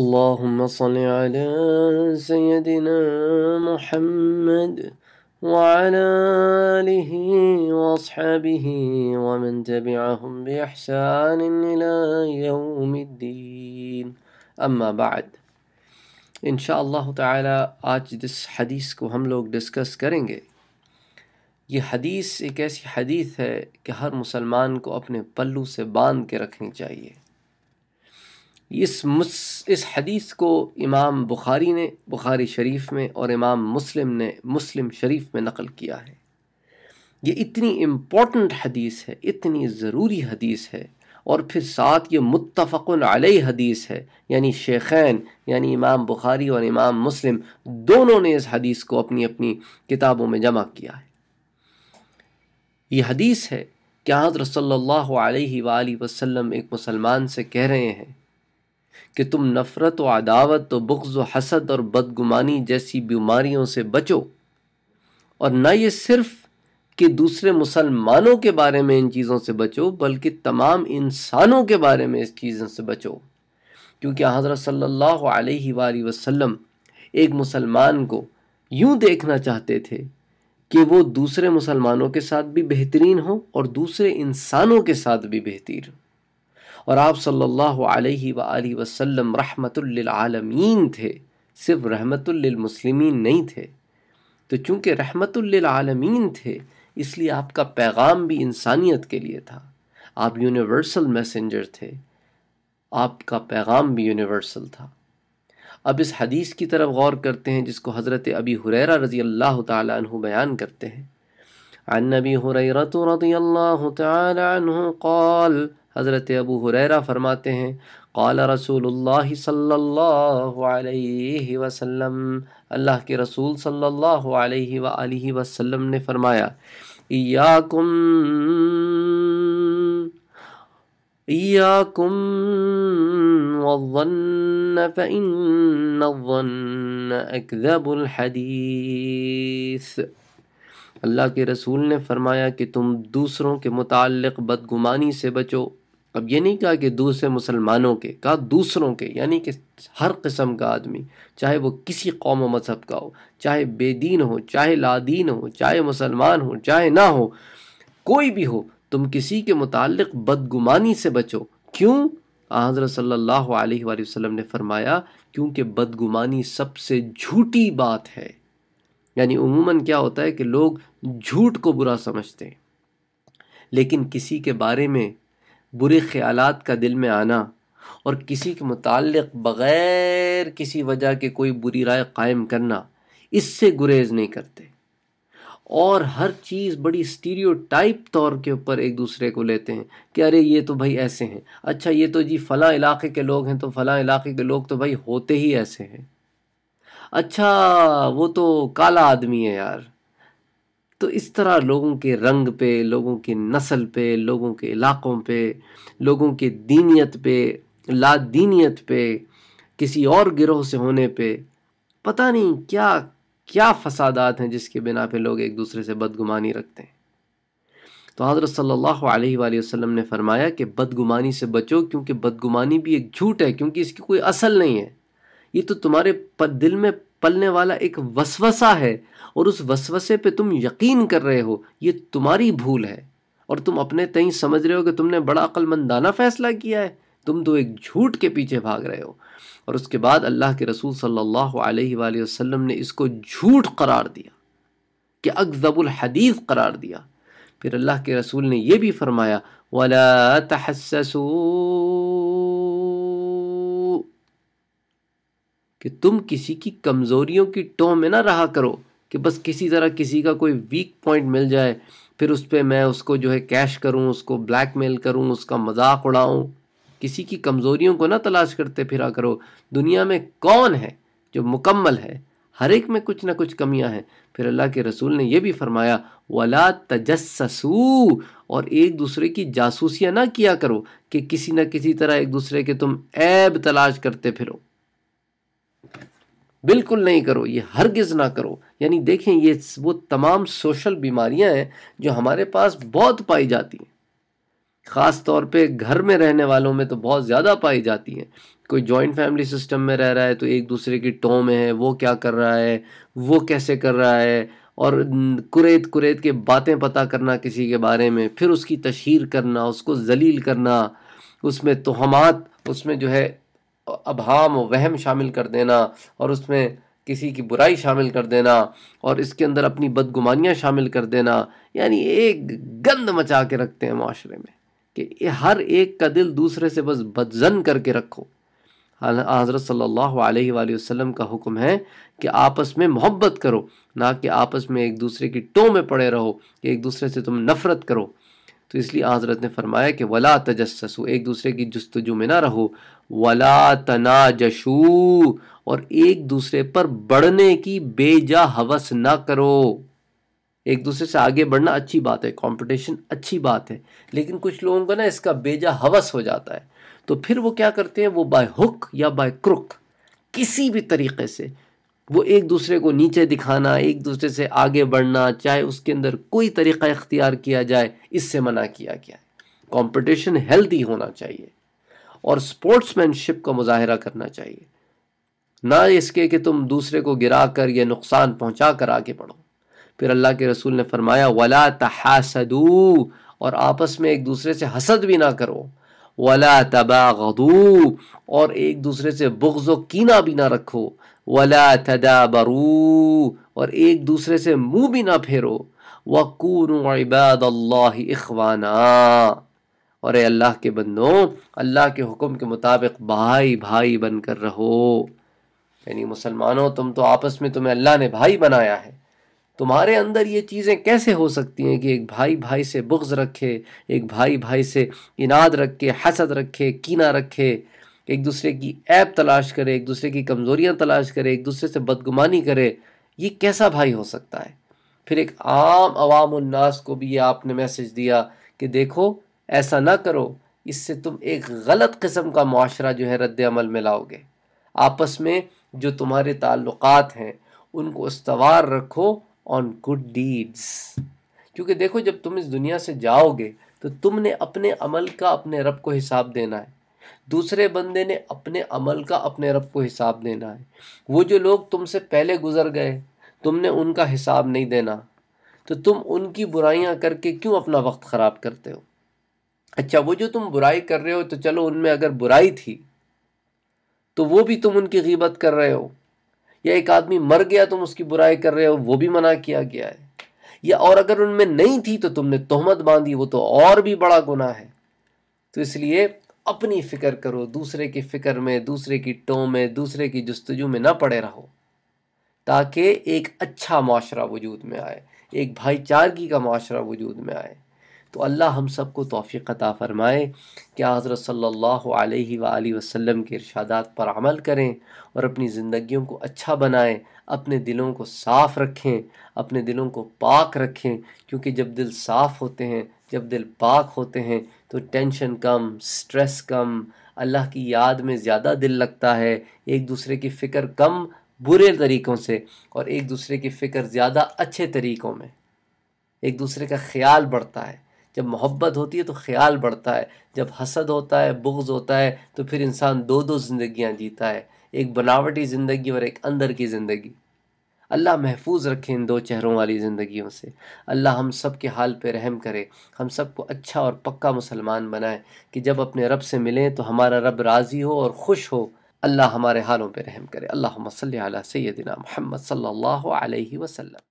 اللهم صل على سيدنا محمد وعلى آله وأصحابه ومن تبعهم بإحسان إلى يوم الدين أما بعد إن شاء الله تعالى دس حديث کو ہم لوگ लोग کریں گے یہ حدیث ایک ایسی حدیث ہے کہ ہر مسلمان کو اپنے پلو سے باندھ کے رکھنی چاہیے इस इस हदीस को इमाम बुखारी ने बुखारी शरीफ में और इमाम मुस्लिम ने मुस्लिम शरीफ में नकल किया है ये इतनी इम्पोर्टेंट हदीस है इतनी ज़रूरी हदीस है और फिर साथ ये मुतफ़न अलई हदीस है यानी शेखैन यानी इमाम बुखारी और इमाम मुस्लिम दोनों ने इस हदीस को अपनी अपनी किताबों में जमा किया है ये हदीस है क्या हज़रत सल्लल्लाहु अलैहि वसल्लम एक मुसलमान से कह रहे हैं कि तुम नफ़रत व अदावत व बुग्ज़ व हसद और बदगुमानी जैसी बीमारियों से बचो और ना ये सिर्फ कि दूसरे मुसलमानों के बारे में इन चीज़ों से बचो बल्कि तमाम इंसानों के बारे में इस चीज़ों से बचो क्योंकि हज़रत सल्लल्लाहु अलैहि वसल्लम एक मुसलमान को यूं देखना चाहते थे कि वो दूसरे मुसलमानों के साथ भी बेहतरीन हो और दूसरे इंसानों के साथ भी बेहतरीन हो और आप सल्लल्लाहु अलैहि सल्ला वसल्लम थे सिर्फ रहमतुल्लिलमुस्लिमीन नहीं थे तो चूँकि रहमतमीन थे इसलिए आपका पैगाम भी इंसानियत के लिए था आप यूनिवर्सल मैसेंजर थे आपका पैगाम भी यूनिवर्सल था अब इस हदीस की तरफ गौर करते हैं जिसको हज़रत अबी हुरैरा रज़ी अल्लाह तु बयान करते हैं عن ابي هريره رضي الله تعالى عنه قال हज़रत अबू हुरैरा फरमाते हैं काल रसूलुल्लाह सल्लल्लाहु अलैहि वसल्लम अल्लाह के रसूल सल्लल्लाहु अलैहि व आलिहि वसल्लम ने फरमाया इयाकुम इयाकुम वन्न فإن الظن أكذب الحديث अल्लाह के रसूल ने फरमाया कि तुम दूसरों के मुतालिक बदगुमानी से बचो अब ये नहीं कहा कि दूसरे मुसलमानों के कहा दूसरों के यानी कि हर किस्म का आदमी चाहे वो किसी कौम मज़हब का हो चाहे बेदीन हो चाहे लादीन हो चाहे मुसलमान हो चाहे ना हो कोई भी हो तुम किसी के मुतालिक बदगुमानी से बचो क्यों हज़रत सल्लल्लाहु अलैहि वसल्लम ने फरमाया क्योंकि बदगुमानी सबसे झूठी बात है यानी उमूमन क्या होता है कि लोग झूठ को बुरा समझते हैं लेकिन किसी के बारे में बुरे ख्याल का दिल में आना और किसी के मुतल बग़ैर किसी वजह के कोई बुरी राय कायम करना इससे गुरेज नहीं करते और हर चीज़ बड़ी स्टीरियोटाइप तौर के ऊपर एक दूसरे को लेते हैं कि अरे ये तो भाई ऐसे हैं अच्छा ये तो जी फ़लाँ इलाके के लोग हैं तो फ़लाँ इलाके के लोग तो भाई होते ही ऐसे हैं अच्छा वो तो काला आदमी है यार तो इस तरह लोगों के रंग पे लोगों की नस्ल पे लोगों के इलाक़ों पे लोगों के दीनीत पे लादीनीत पे किसी और गिरोह से होने पे पता नहीं क्या क्या फसादात हैं जिसके बिना पे लोग एक दूसरे से बदगुमानी रखते हैं तो हज़रत सल्लल्लाहु अलैहि वसल्लम ने फरमाया कि बदगुमानी से बचो क्योंकि बदगुमानी भी एक झूठ है क्योंकि इसकी कोई असल नहीं है ये तो तुम्हारे दिल में पलने वाला एक वसवसा है और उस वसवसे पे तुम यकीन कर रहे हो ये तुम्हारी भूल है और तुम अपने तई समझ रहे हो कि तुमने बड़ा अक्लमंदाना फ़ैसला किया है तुम तो एक झूठ के पीछे भाग रहे हो और उसके बाद अल्लाह के रसूल सल्लल्लाहु अलैहि वसल्लम ने इसको झूठ करार दिया कि अकजबुल हदीस करार दिया फिर अल्लाह के रसूल ने यह भी फरमाया वाला तहसू कि तुम किसी की कमज़ोरियों की टो में ना रहा करो कि बस किसी तरह किसी का कोई वीक पॉइंट मिल जाए फिर उस पर मैं उसको जो है कैश करूँ उसको ब्लैकमेल करूँ उसका मजाक उड़ाऊँ किसी की कमज़ोरियों को ना तलाश करते फिरा करो दुनिया में कौन है जो मुकम्मल है हर एक में कुछ ना कुछ कमियां हैं फिर अल्लाह के रसूल ने यह भी फरमाया वला तजस्सू और एक दूसरे की जासूसियाँ ना किया करो कि किसी न किसी तरह एक दूसरे के तुम ऐब तलाश करते फिरो बिल्कुल नहीं करो ये हरगिज़ ना करो यानी देखें ये वो तमाम सोशल बीमारियां हैं जो हमारे पास बहुत पाई जाती हैं ख़ास तौर पे घर में रहने वालों में तो बहुत ज़्यादा पाई जाती हैं कोई जॉइंट फैमिली सिस्टम में रह रहा है तो एक दूसरे की टों में है वो क्या कर रहा है वो कैसे कर रहा है और कुरेद कुरेद के बातें पता करना किसी के बारे में फिर उसकी तशहर करना उसको जलील करना उसमें तोहमात उसमें जो है अभाम वहम शामिल कर देना और उसमें किसी की बुराई शामिल कर देना और इसके अंदर अपनी बदगुमानियाँ शामिल कर देना यानी एक गंद मचा के रखते हैं माशरे में कि हर एक का दिल दूसरे से बस बदजन करके रखो हज़रत सल्लल्लाहु अलैहि वसल्लम का हुक्म है कि आपस में मोहब्बत करो ना कि आपस में एक दूसरे की टों में पड़े रहो कि एक दूसरे से तुम नफ़रत करो तो इसलिए हजरत ने फरमाया कि वला तजस एक दूसरे की जस्तजु में ना रहो वला जशू और एक दूसरे पर बढ़ने की बेजा हवस ना करो एक दूसरे से आगे बढ़ना अच्छी बात है कंपटीशन अच्छी बात है लेकिन कुछ लोगों को ना इसका बेजा हवस हो जाता है तो फिर वो क्या करते हैं वो बाय हुक या बाय क्रुक किसी भी तरीके से वो एक दूसरे को नीचे दिखाना एक दूसरे से आगे बढ़ना चाहे उसके अंदर कोई तरीक़ा इख्तियार किया जाए इससे मना किया गया है कॉम्पटिशन हेल्थी होना चाहिए और स्पोर्ट्समैनशिप का मुजाहरा करना चाहिए ना इसके कि तुम दूसरे को गिरा कर या नुकसान पहुंचा कर आगे बढ़ो फिर अल्लाह के रसूल ने फरमाया वला तहासदू और आपस में एक दूसरे से हसद भी ना करो वला तबागदू और एक दूसरे से बुग्ज़ो कीना भी ना रखो वला तदाबरू और एक दूसरे से मुंह भी ना फेरो इखवाना और अल्लाह के बंदो अल्लाह के हुक्म के मुताबिक भाई भाई बनकर रहो यानी मुसलमानों तुम तो आपस में तुम्हें अल्लाह ने भाई बनाया है तुम्हारे अंदर ये चीज़ें कैसे हो सकती हैं कि एक भाई भाई से बुग्ज़ रखे एक भाई भाई से इनाद रखे हसद रखे कीना रखे एक दूसरे की ऐप तलाश करे एक दूसरे की कमज़ोरियाँ तलाश करे एक दूसरे से बदगुमानी करे ये कैसा भाई हो सकता है फिर एक आम आवाम उन्नास को भी ये आपने मैसेज दिया कि देखो ऐसा ना करो इससे तुम एक गलत किस्म का माशरा जो है रद्द अमल में लाओगे आपस में जो तुम्हारे ताल्लुक हैं उनको उसवार रखो ऑन गुड डीड्स क्योंकि देखो जब तुम इस दुनिया से जाओगे तो तुमने अपने अमल का अपने रब को हिसाब देना है दूसरे बंदे ने अपने अमल का अपने रब को हिसाब देना है वो जो लोग तुमसे पहले गुजर गए तुमने उनका हिसाब नहीं देना तो तुम उनकी बुराइयां करके क्यों अपना वक्त ख़राब करते हो अच्छा वो जो तुम बुराई कर रहे हो तो चलो उनमें अगर बुराई थी तो वो भी तुम उनकी गीबत कर रहे हो या एक आदमी मर गया तुम उसकी बुराई कर रहे हो वो भी मना किया गया है या और अगर उनमें नहीं थी तो तुमने तोहमत बांधी वो तो और भी बड़ा गुना है तो इसलिए अपनी फ़िक्र करो दूसरे की फ़िक्र में दूसरे की टो में दूसरे की जस्तजू में ना पड़े रहो ताकि एक अच्छा माशरा वजूद में आए एक भाईचारगी का माशरा वजूद में आए तो अल्लाह हम सब को तोफ़ी अता फ़रमाए कि हज़रत सल्ला वसम के इरशादात पर अमल करें और अपनी ज़िंदगियों को अच्छा बनाएं अपने दिलों को साफ़ रखें अपने दिलों को पाक रखें क्योंकि जब दिल साफ़ होते हैं जब दिल पाक होते हैं तो टेंशन कम स्ट्रेस कम अल्लाह की याद में ज़्यादा दिल लगता है एक दूसरे की फ़िक्र कम बुरे तरीक़ों से और एक दूसरे की फ़िक्र ज़्यादा अच्छे तरीक़ों में एक दूसरे का ख्याल बढ़ता है जब मोहब्बत होती है तो ख्याल बढ़ता है जब हसद होता है बुग्ज होता है तो फिर इंसान दो दो जिंदगियां जीता है एक बनावटी ज़िंदगी और एक अंदर की ज़िंदगी अल्लाह महफूज रखे इन दो चेहरों वाली ज़िंदगियों से अल्लाह हम सब के हाल पे रहम करे हम सबको अच्छा और पक्का मुसलमान बनाए कि जब अपने रब से मिलें तो हमारा रब राज़ी हो और खुश हो अल्लाह हमारे हालों पे रहम करे अल्लाह मसल सैदिना महमद सल्ला अलैहि